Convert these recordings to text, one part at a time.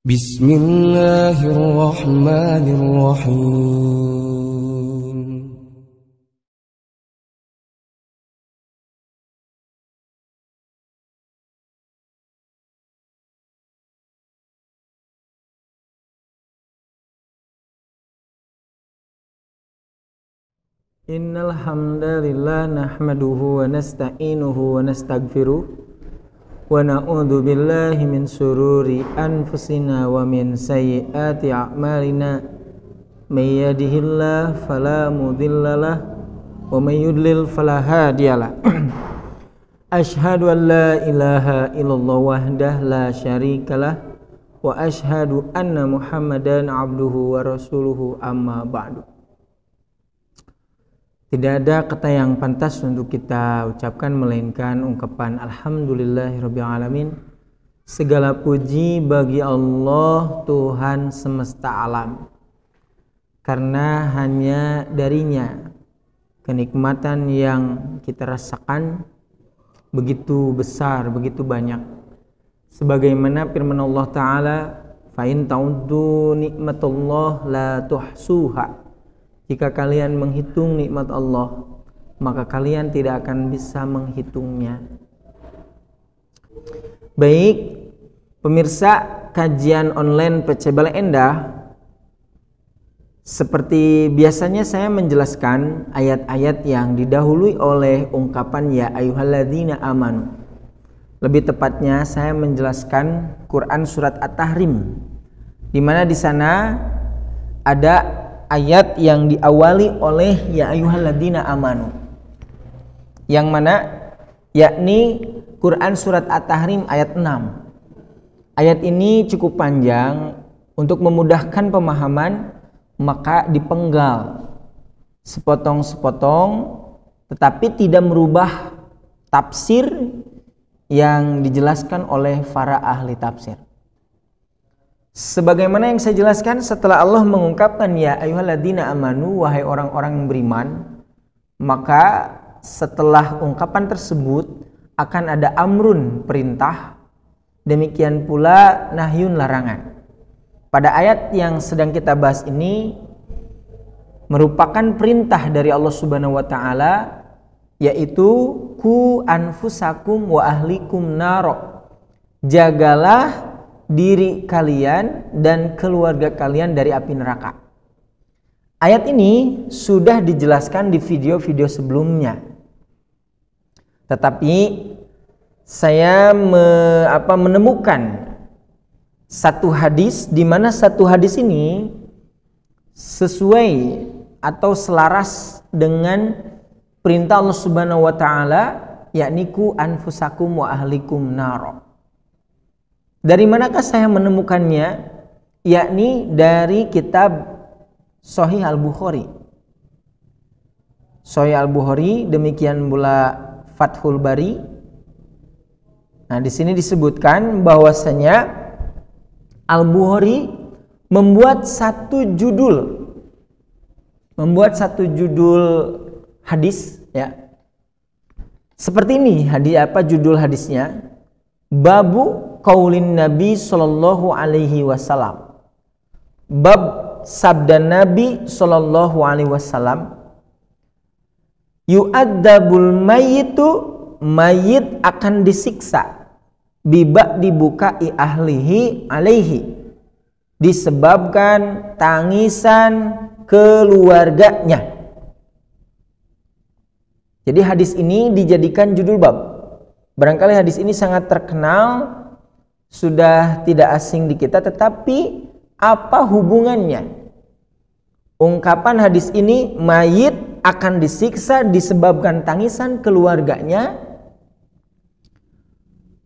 بسم الله الرحمن الرحيم إن الحمد لله نحمده ونستعينه ونستغفره ونعوذ بالله من شرور أنفسنا ومن سيئات أعمالنا من يده الله فلا مضل له ومن يضلل فلا هادي له أشهد أن لا إله إلا الله وحده لا شريك له وأشهد أن محمدا عبده ورسوله أما بعد tidak ada kata yang pantas untuk kita ucapkan melainkan ungkapan alamin Segala puji bagi Allah Tuhan semesta alam Karena hanya darinya kenikmatan yang kita rasakan begitu besar, begitu banyak Sebagaimana firman Allah Ta'ala Fa'in ta'uddu nikmatullah la tuhsuha jika kalian menghitung nikmat Allah, maka kalian tidak akan bisa menghitungnya. Baik, pemirsa kajian online Pecebal Endah seperti biasanya saya menjelaskan ayat-ayat yang didahului oleh ungkapan ya ayuhalladzina amanu. Lebih tepatnya saya menjelaskan Quran surat At-Tahrim di mana di sana ada ayat yang diawali oleh ya ayyuhalladzina amanu. Yang mana yakni Quran surat At-Tahrim ayat 6. Ayat ini cukup panjang untuk memudahkan pemahaman maka dipenggal sepotong-sepotong tetapi tidak merubah tafsir yang dijelaskan oleh para ahli tafsir. Sebagaimana yang saya jelaskan setelah Allah mengungkapkan ya ayyuhalladzina amanu wahai orang-orang yang beriman, maka setelah ungkapan tersebut akan ada amrun perintah, demikian pula nahyun larangan. Pada ayat yang sedang kita bahas ini merupakan perintah dari Allah Subhanahu wa taala yaitu ku anfusakum wa ahlikum naro. Jagalah diri kalian dan keluarga kalian dari api neraka. Ayat ini sudah dijelaskan di video-video sebelumnya. Tetapi saya me, apa, menemukan satu hadis di mana satu hadis ini sesuai atau selaras dengan perintah Allah Subhanahu wa taala yakni ku anfusakum wa ahlikum naro dari manakah saya menemukannya? Yakni dari kitab Sahih Al-Bukhari. Sahih Al-Bukhari, demikian pula Fathul Bari. Nah, di sini disebutkan bahwasanya Al-Bukhari membuat satu judul membuat satu judul hadis ya. Seperti ini, hadis apa judul hadisnya? Babu qaulin Nabi sallallahu alaihi wasallam. Bab sabda Nabi sallallahu alaihi wasallam yu'adzabul mayyitu mayit akan disiksa bibak dibukai ahlihi alaihi disebabkan tangisan keluarganya jadi hadis ini dijadikan judul bab barangkali hadis ini sangat terkenal sudah tidak asing di kita tetapi apa hubungannya ungkapan hadis ini mayit akan disiksa disebabkan tangisan keluarganya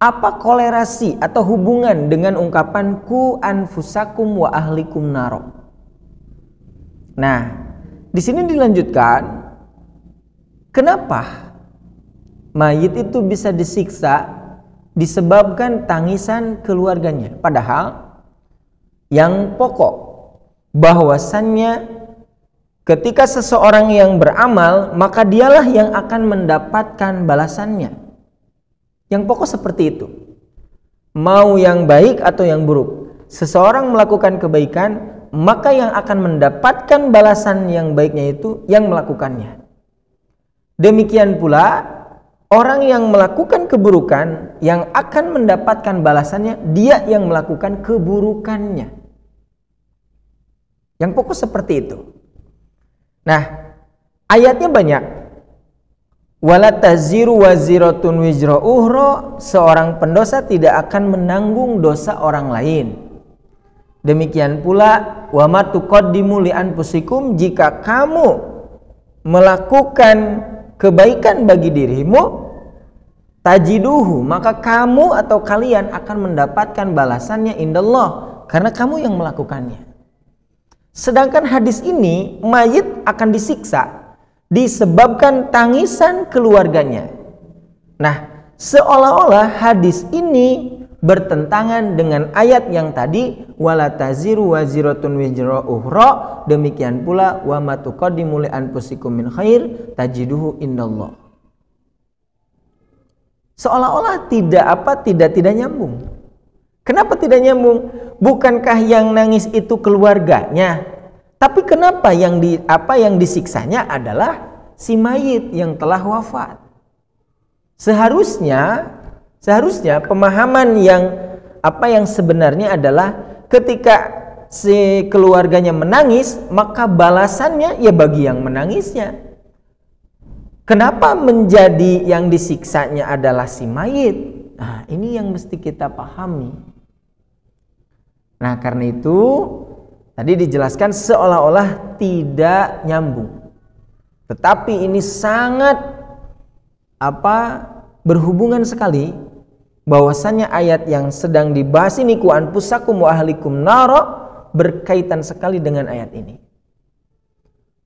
apa kolerasi atau hubungan dengan ungkapan ku anfusakum wa ahlikum naro nah di sini dilanjutkan kenapa mayit itu bisa disiksa disebabkan tangisan keluarganya. Padahal yang pokok bahwasannya ketika seseorang yang beramal maka dialah yang akan mendapatkan balasannya. Yang pokok seperti itu. Mau yang baik atau yang buruk. Seseorang melakukan kebaikan maka yang akan mendapatkan balasan yang baiknya itu yang melakukannya. Demikian pula Orang yang melakukan keburukan yang akan mendapatkan balasannya dia yang melakukan keburukannya. Yang fokus seperti itu. Nah, ayatnya banyak. Wala waziratun wizra uhro seorang pendosa tidak akan menanggung dosa orang lain. Demikian pula wama li jika kamu melakukan kebaikan bagi dirimu tajiduhu maka kamu atau kalian akan mendapatkan balasannya indallah karena kamu yang melakukannya sedangkan hadis ini mayit akan disiksa disebabkan tangisan keluarganya nah seolah-olah hadis ini bertentangan dengan ayat yang tadi wala taziru waziratun wizra uhra demikian pula wa matuqaddimu li anfusikum min khair tajiduhu indallah seolah-olah tidak apa tidak tidak nyambung kenapa tidak nyambung bukankah yang nangis itu keluarganya tapi kenapa yang di apa yang disiksanya adalah si mayit yang telah wafat seharusnya Seharusnya pemahaman yang apa yang sebenarnya adalah ketika si keluarganya menangis, maka balasannya ya bagi yang menangisnya. Kenapa menjadi yang disiksanya adalah si mayit? Nah, ini yang mesti kita pahami. Nah, karena itu tadi dijelaskan seolah-olah tidak nyambung. Tetapi ini sangat apa berhubungan sekali bahwasanya ayat yang sedang dibahas ini kuan pusaku wa ahlikum naro berkaitan sekali dengan ayat ini.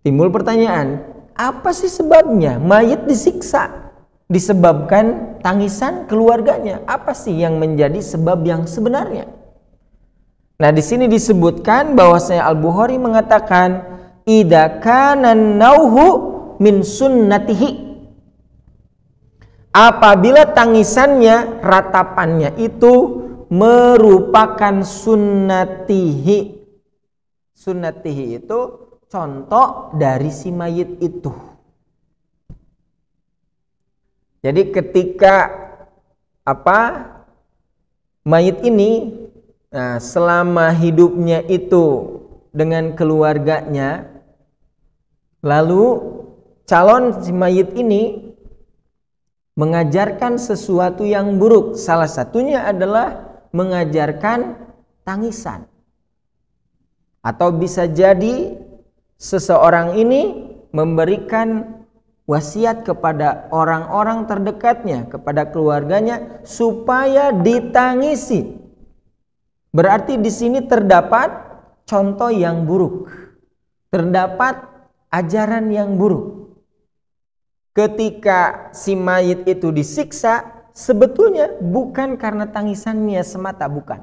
Timbul pertanyaan, apa sih sebabnya mayat disiksa? Disebabkan tangisan keluarganya. Apa sih yang menjadi sebab yang sebenarnya? Nah, di sini disebutkan bahwasanya Al-Bukhari mengatakan idakanan nauhu min sunnatihi apabila tangisannya ratapannya itu merupakan sunnatihi sunnatihi itu contoh dari si mayit itu jadi ketika apa mayit ini nah, selama hidupnya itu dengan keluarganya lalu calon si mayit ini mengajarkan sesuatu yang buruk. Salah satunya adalah mengajarkan tangisan. Atau bisa jadi seseorang ini memberikan wasiat kepada orang-orang terdekatnya, kepada keluarganya supaya ditangisi. Berarti di sini terdapat contoh yang buruk. Terdapat ajaran yang buruk ketika si mayit itu disiksa sebetulnya bukan karena tangisannya semata bukan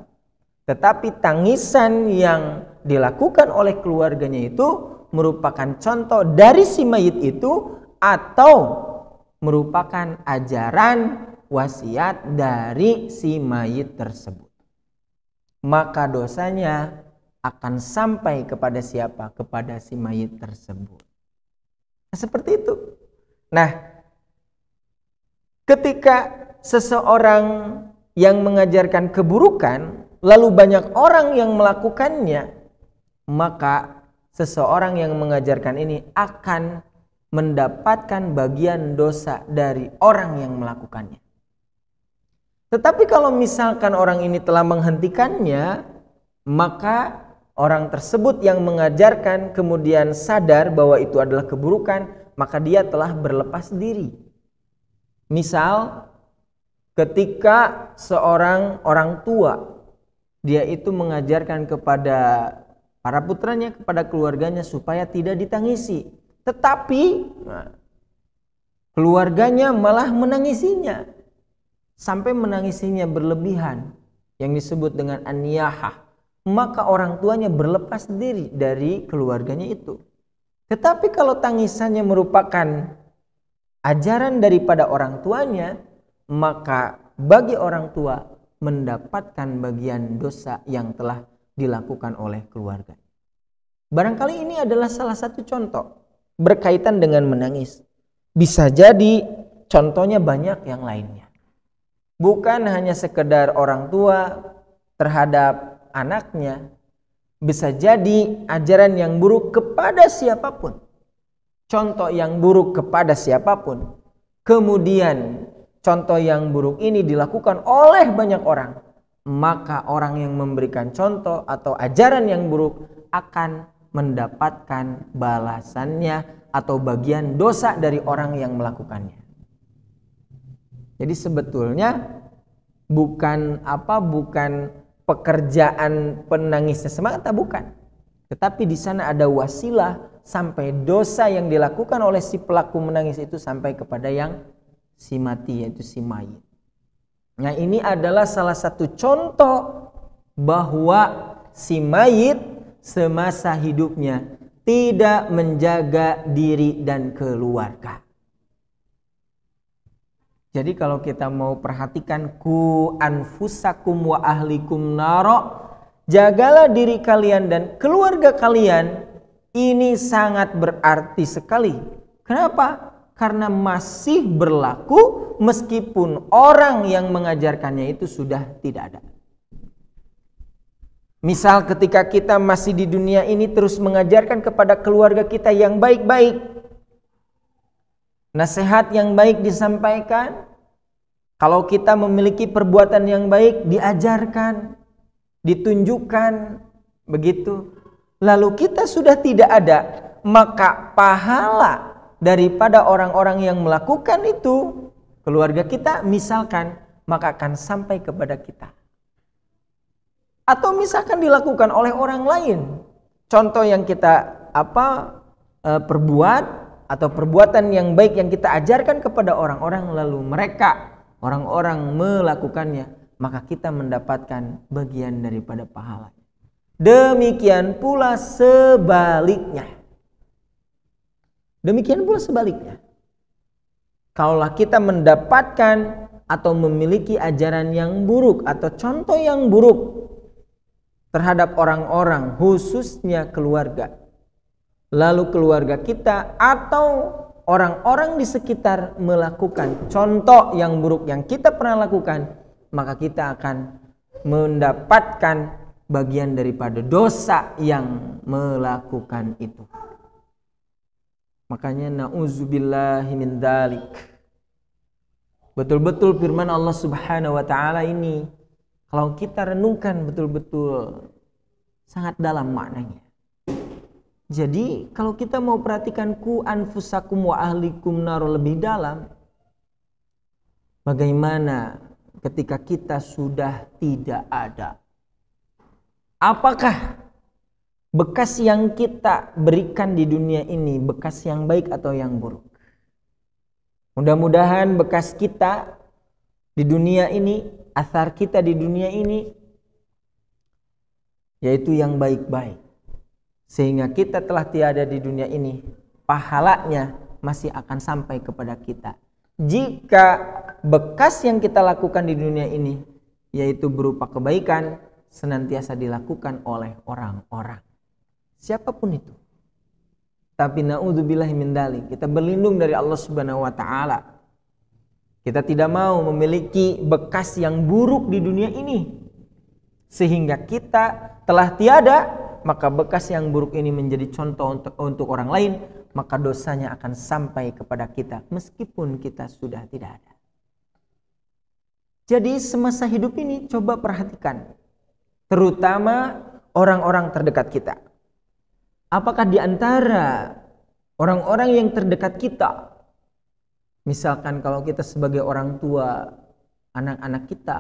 tetapi tangisan yang dilakukan oleh keluarganya itu merupakan contoh dari si mayit itu atau merupakan ajaran wasiat dari si mayit tersebut maka dosanya akan sampai kepada siapa kepada si mayit tersebut nah, seperti itu Nah, ketika seseorang yang mengajarkan keburukan, lalu banyak orang yang melakukannya, maka seseorang yang mengajarkan ini akan mendapatkan bagian dosa dari orang yang melakukannya. Tetapi kalau misalkan orang ini telah menghentikannya, maka orang tersebut yang mengajarkan kemudian sadar bahwa itu adalah keburukan, maka dia telah berlepas diri. Misal ketika seorang orang tua dia itu mengajarkan kepada para putranya kepada keluarganya supaya tidak ditangisi tetapi nah, keluarganya malah menangisinya sampai menangisinya berlebihan yang disebut dengan aniyahah maka orang tuanya berlepas diri dari keluarganya itu tetapi kalau tangisannya merupakan ajaran daripada orang tuanya, maka bagi orang tua mendapatkan bagian dosa yang telah dilakukan oleh keluarga. Barangkali ini adalah salah satu contoh berkaitan dengan menangis. Bisa jadi contohnya banyak yang lainnya. Bukan hanya sekedar orang tua terhadap anaknya, bisa jadi ajaran yang buruk kepada siapapun. Contoh yang buruk kepada siapapun. Kemudian contoh yang buruk ini dilakukan oleh banyak orang. Maka orang yang memberikan contoh atau ajaran yang buruk akan mendapatkan balasannya atau bagian dosa dari orang yang melakukannya. Jadi sebetulnya bukan apa bukan pekerjaan penangisnya semata bukan. Tetapi di sana ada wasilah sampai dosa yang dilakukan oleh si pelaku menangis itu sampai kepada yang si mati yaitu si mayit. Nah, ini adalah salah satu contoh bahwa si mayit semasa hidupnya tidak menjaga diri dan keluarga. Jadi kalau kita mau perhatikan ku anfusakum wa ahlikum naro, jagalah diri kalian dan keluarga kalian. Ini sangat berarti sekali. Kenapa? Karena masih berlaku meskipun orang yang mengajarkannya itu sudah tidak ada. Misal ketika kita masih di dunia ini terus mengajarkan kepada keluarga kita yang baik-baik, Nasihat yang baik disampaikan. Kalau kita memiliki perbuatan yang baik diajarkan, ditunjukkan, begitu. Lalu kita sudah tidak ada, maka pahala daripada orang-orang yang melakukan itu keluarga kita misalkan maka akan sampai kepada kita. Atau misalkan dilakukan oleh orang lain. Contoh yang kita apa eh, perbuat atau perbuatan yang baik yang kita ajarkan kepada orang-orang lalu mereka orang-orang melakukannya maka kita mendapatkan bagian daripada pahala. Demikian pula sebaliknya. Demikian pula sebaliknya. Kalaulah kita mendapatkan atau memiliki ajaran yang buruk atau contoh yang buruk terhadap orang-orang khususnya keluarga lalu keluarga kita atau orang-orang di sekitar melakukan contoh yang buruk yang kita pernah lakukan, maka kita akan mendapatkan bagian daripada dosa yang melakukan itu. Makanya nauzubillahi min Betul-betul firman Allah Subhanahu wa taala ini kalau kita renungkan betul-betul sangat dalam maknanya. Jadi kalau kita mau perhatikan ku anfusakum wa ahlikum naro lebih dalam, bagaimana ketika kita sudah tidak ada? Apakah bekas yang kita berikan di dunia ini bekas yang baik atau yang buruk? Mudah-mudahan bekas kita di dunia ini, asar kita di dunia ini, yaitu yang baik-baik sehingga kita telah tiada di dunia ini pahalanya masih akan sampai kepada kita jika bekas yang kita lakukan di dunia ini yaitu berupa kebaikan senantiasa dilakukan oleh orang-orang siapapun itu tapi naudzubillah min dalik kita berlindung dari Allah Subhanahu wa taala kita tidak mau memiliki bekas yang buruk di dunia ini, sehingga kita telah tiada maka bekas yang buruk ini menjadi contoh untuk, untuk orang lain, maka dosanya akan sampai kepada kita meskipun kita sudah tidak ada. Jadi semasa hidup ini coba perhatikan terutama orang-orang terdekat kita. Apakah di antara orang-orang yang terdekat kita misalkan kalau kita sebagai orang tua anak-anak kita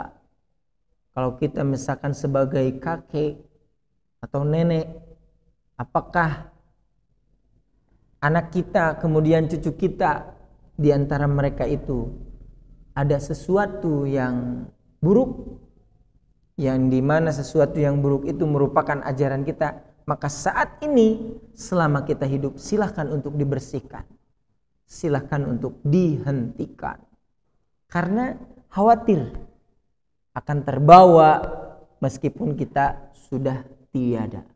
kalau kita misalkan sebagai kakek atau nenek apakah anak kita kemudian cucu kita di antara mereka itu ada sesuatu yang buruk yang dimana sesuatu yang buruk itu merupakan ajaran kita maka saat ini selama kita hidup silahkan untuk dibersihkan silahkan untuk dihentikan karena khawatir akan terbawa meskipun kita sudah tiada. Iya, hmm.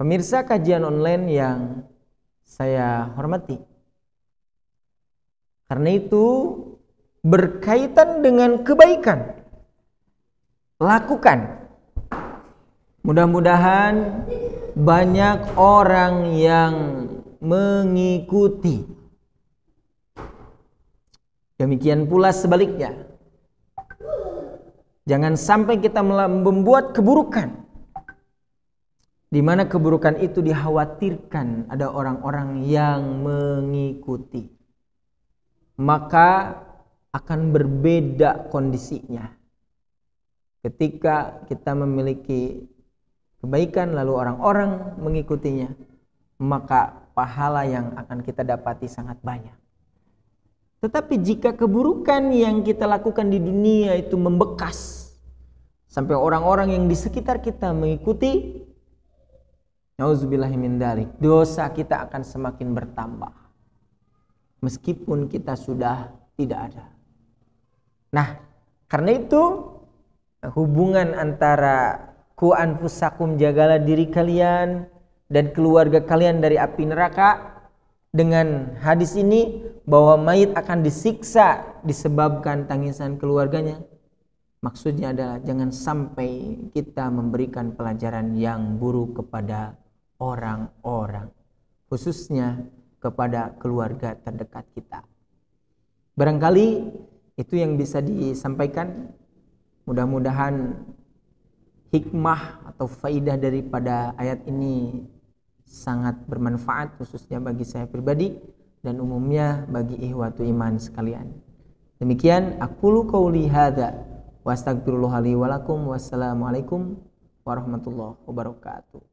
Pemirsa kajian online yang saya hormati. Karena itu berkaitan dengan kebaikan. Lakukan. Mudah-mudahan banyak orang yang mengikuti. Demikian pula sebaliknya. Jangan sampai kita membuat keburukan. Di mana keburukan itu dikhawatirkan ada orang-orang yang mengikuti. Maka akan berbeda kondisinya. Ketika kita memiliki kebaikan lalu orang-orang mengikutinya, maka pahala yang akan kita dapati sangat banyak. Tetapi jika keburukan yang kita lakukan di dunia itu membekas, sampai orang-orang yang di sekitar kita mengikuti nauzubillahimin dalik dosa kita akan semakin bertambah meskipun kita sudah tidak ada nah karena itu hubungan antara ku anfusakum jagalah diri kalian dan keluarga kalian dari api neraka dengan hadis ini bahwa mayit akan disiksa disebabkan tangisan keluarganya Maksudnya adalah jangan sampai kita memberikan pelajaran yang buruk kepada orang-orang, khususnya kepada keluarga terdekat kita. Barangkali itu yang bisa disampaikan. Mudah-mudahan hikmah atau faidah daripada ayat ini sangat bermanfaat khususnya bagi saya pribadi dan umumnya bagi ihwatu iman sekalian. Demikian aku lu kau hadza walakum. Wassalamualaikum warahmatullahi wabarakatuh.